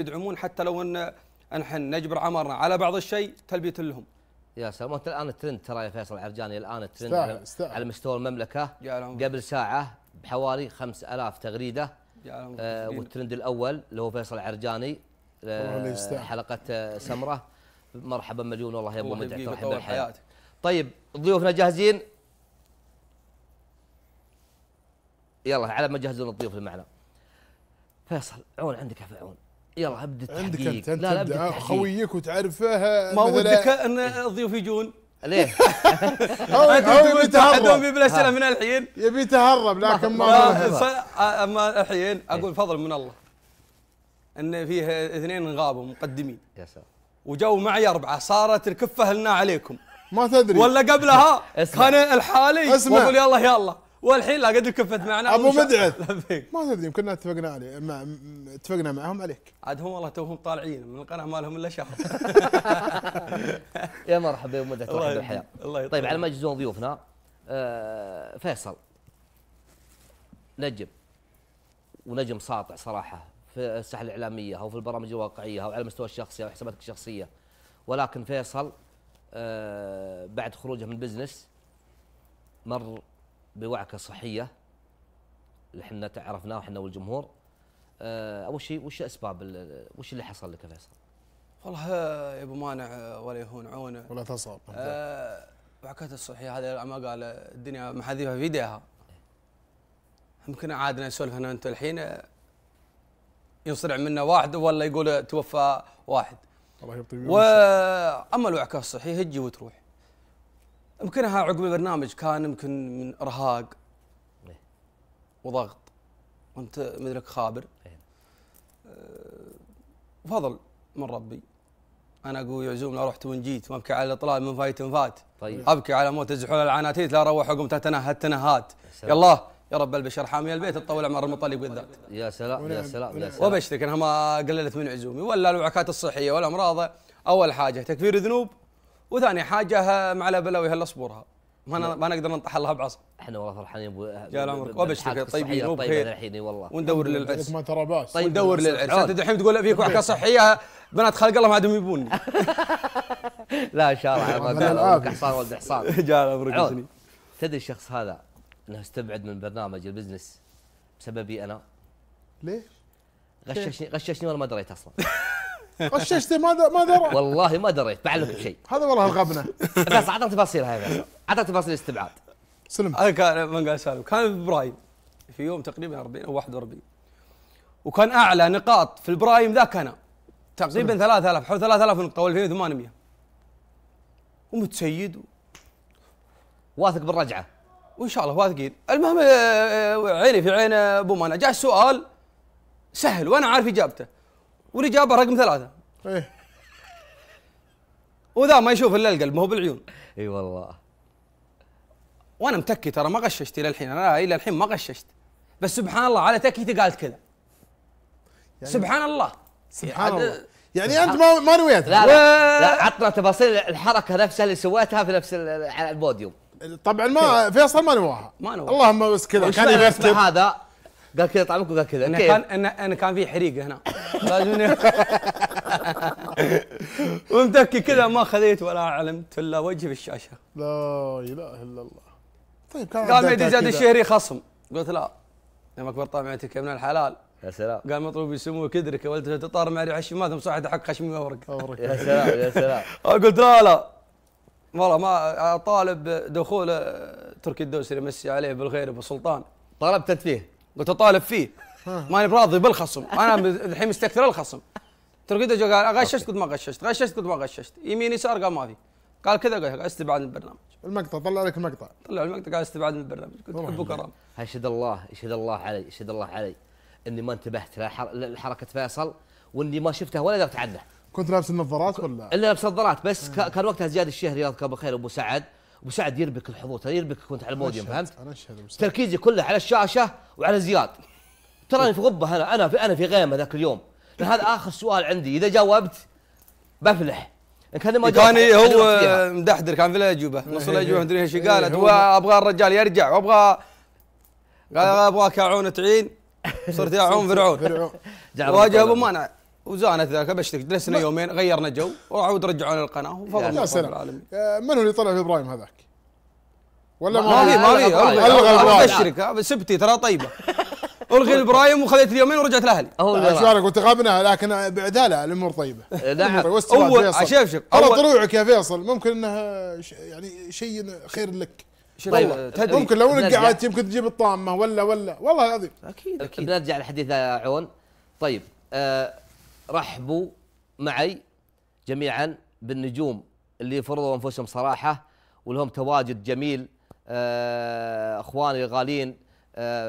يدعمون حتى لو ان نحن نجبر عمرنا على بعض الشيء تلبيه لهم يا سلام انت الان الترند ترى يا فيصل عرجاني الان الترند على, على مستوى المملكه قبل ساعه بحوالي 5000 تغريده آه والترند الاول اللي هو فيصل عرجاني آه حلقه آه سمره مرحبا مليون والله يا ابو مدعي ترحب حياتك طيب ضيوفنا جاهزين يلا على ما جهزوا الضيوف المعلم فيصل عون عندك يا عون يلا ابدا التحقيق عندك انت لا لا آه، خويك وتعرفه ما ودك ان الضيوف يجون ليه؟ هو يتهرب بالاسئله من الحين يبي يتهرب لكن ما آه، آه، اما الحين إيه. اقول فضل من الله ان فيه اثنين غابوا مقدمين يا سلام وجو معي اربعه صارت الكفه لنا عليكم ما تدري ولا قبلها كان الحالي اسمع يلا يلا والحين لا قد كفت معنا ابو مدعث ما تدري يمكن اتفقنا عليه ما اتفقنا معهم عليك عاد هم والله توهم طالعين من القناه ما لهم الا شهر يا مرحبا يا ابو مدعث الله الحياه الله يطلع. طيب على ما يجزون ضيوفنا آه فيصل نجم ونجم ساطع صراحه في الساحه الاعلاميه او في البرامج الواقعيه او على المستوى الشخصي او حساباتك الشخصيه ولكن فيصل آه بعد خروجه من البزنس مر بوعكه صحيه اللي احنا تعرفناه احنا والجمهور آه، اول شيء وش اسباب وش اللي حصل لك يا فيصل؟ والله آه، يا ابو مانع آه، ولا يهون عونه ولا تصاب وعكات الصحيه هذه ما قال الدنيا محاذيفها في ايديها يمكن عادنا نسولف انا وانت الحين ينصرع منا واحد ولا يقول توفى واحد الله يبطي واما الوعكه الصحيه تجي وتروح يمكنها عقب البرنامج كان يمكن من ارهاق إيه. وضغط وانت مدرك خابر إيه. أه، فضل من ربي انا اقول عزوم لا رحت وان جيت وابكي على الاطلال من فايت فات طيب ابكي على موت الزحول العناتيت لا اروح اقوم تتنهى التنهات يلا يا رب البشر حامي البيت تطول عمر المطلب بالذات يا سلام يا سلام يا سلام وبشتك انها ما قللت من عزومي ولا الوعكات الصحيه والامراض اول حاجه تكفير الذنوب وثاني حاجه مع البلاوي هلا صبورها ما انا نعم. ما نقدر ننطح لها بعصا احنا والله فرحانين ابو جال عمرك وبشتك طيبين وبخير الحين والله وندور طيب، للعرس ما ترى باس طيب ندور للعرس انت الحين تقول فيك وحكه صحيه بنات خلق الله ما عاد يبوني لا ان شاء الله على ما قال حصان ولد حصان جال عمرك تدري الشخص هذا انه استبعد من برنامج البزنس بسببي انا ليش؟ غششني غششني وانا ما دريت اصلا غششته ما ما درى والله ما دريت بعلمك شيء هذا والله الغبنه بس عطنا تفاصيل هذا عطنا تفاصيل الاستبعاد سلم هذا كان من قال سالم كان برايم في يوم تقريبا 40 او 41 وكان اعلى نقاط في البرايم ذاك انا تقريبا 3000 حول 3000 نقطه و 2800 ومتسيد و... واثق بالرجعه وان شاء الله واثقين المهم آه، آه، عيني في عين ابو منى جاء السؤال سهل وانا عارف اجابته واللي جابه رقم ثلاثه ايه وذا ما يشوف الا القلب ما هو بالعيون اي والله وانا متكي ترى ما غششت الى الحين انا الى الحين ما غششت بس سبحان الله على تكيتي قالت كذا يعني سبحان الله سبحان يعني الله يعني انت ما ما نويت لا, لا لا عطنا تفاصيل الحركه نفسها اللي سويتها في نفس على البوديوم طبعا ما فيصل ما نواها ما نواها اللهم بس كذا كان يفكر هذا قال كذا طعمك وقال كذا انه كان انه كان في حريق هنا ومتكي كذا ما خذيت ولا علمت الا وجهي في الشاشه لا اله الا الله طيب كان قام يدي زاد الشهري خصم قلت لا لما كبر طامعتك يا ابن الحلال يا سلام قال مطلوب يسموك كدرك يا ولد تطار معي عشي ما ثم صاحب حق خشمي ورق يا سلام يا سلام قلت لا لا والله ما طالب دخول تركي الدوسري مسي عليه بالخير ابو سلطان طلبت فيه قلت طالب فيه ماني براضي بالخصم انا الحين مستكثر الخصم ترقد جو قال غششت قلت ما غششت غششت قلت ما غششت يمين يسار قال ما في قال كذا قال استبعد من البرنامج المقطع طلع لك المقطع طلع المقطع قال استبعد من البرنامج قلت ابو كرم اشهد الله اشهد الله علي اشهد الله علي اني ما انتبهت لحركه فيصل واني ما شفته ولا درت عنه كنت لابس النظارات ولا؟ الا لابس نظارات بس آه. كان وقتها زياد الشهري الله يذكره بالخير ابو سعد ابو سعد يربك الحضور يربك كنت على الموديوم فهمت؟ انا اشهد تركيزي كله على الشاشه وعلى زياد تراني في غبه انا انا في انا في غيمه ذاك اليوم هذا اخر سؤال عندي اذا جاوبت بفلح كان ما كان هو مدحدر كان في الاجوبه نص الاجوبه مدري ايش إيه، قالت وابغى الرجال يرجع وابغى قال ابغاك عون تعين صرت يا عون فرعون واجه ابو مانع وزانت ذاك بشتك جلسنا يومين غيرنا جو وعود رجعونا للقناه وفضل يا سلام آه، من هو اللي طلع في ابراهيم هذاك؟ ولا ما في ما في ابشرك سبتي ترى طيبه الغي طيب. البرايم وخذيت اليومين ورجعت الاهلي هو قلت غبنا لكن بعداله الامور طيبه نعم اول شوف شوف ترى طلوعك يا فيصل ممكن انه يعني شيء خير لك طيب, طيب، تدري ممكن لو انك قعدت يمكن تجيب الطامه ولا ولا والله العظيم اكيد اكيد بنرجع لحديث عون طيب آه، رحبوا معي جميعا بالنجوم اللي فرضوا انفسهم صراحه ولهم تواجد جميل آه، اخواني الغالين آه،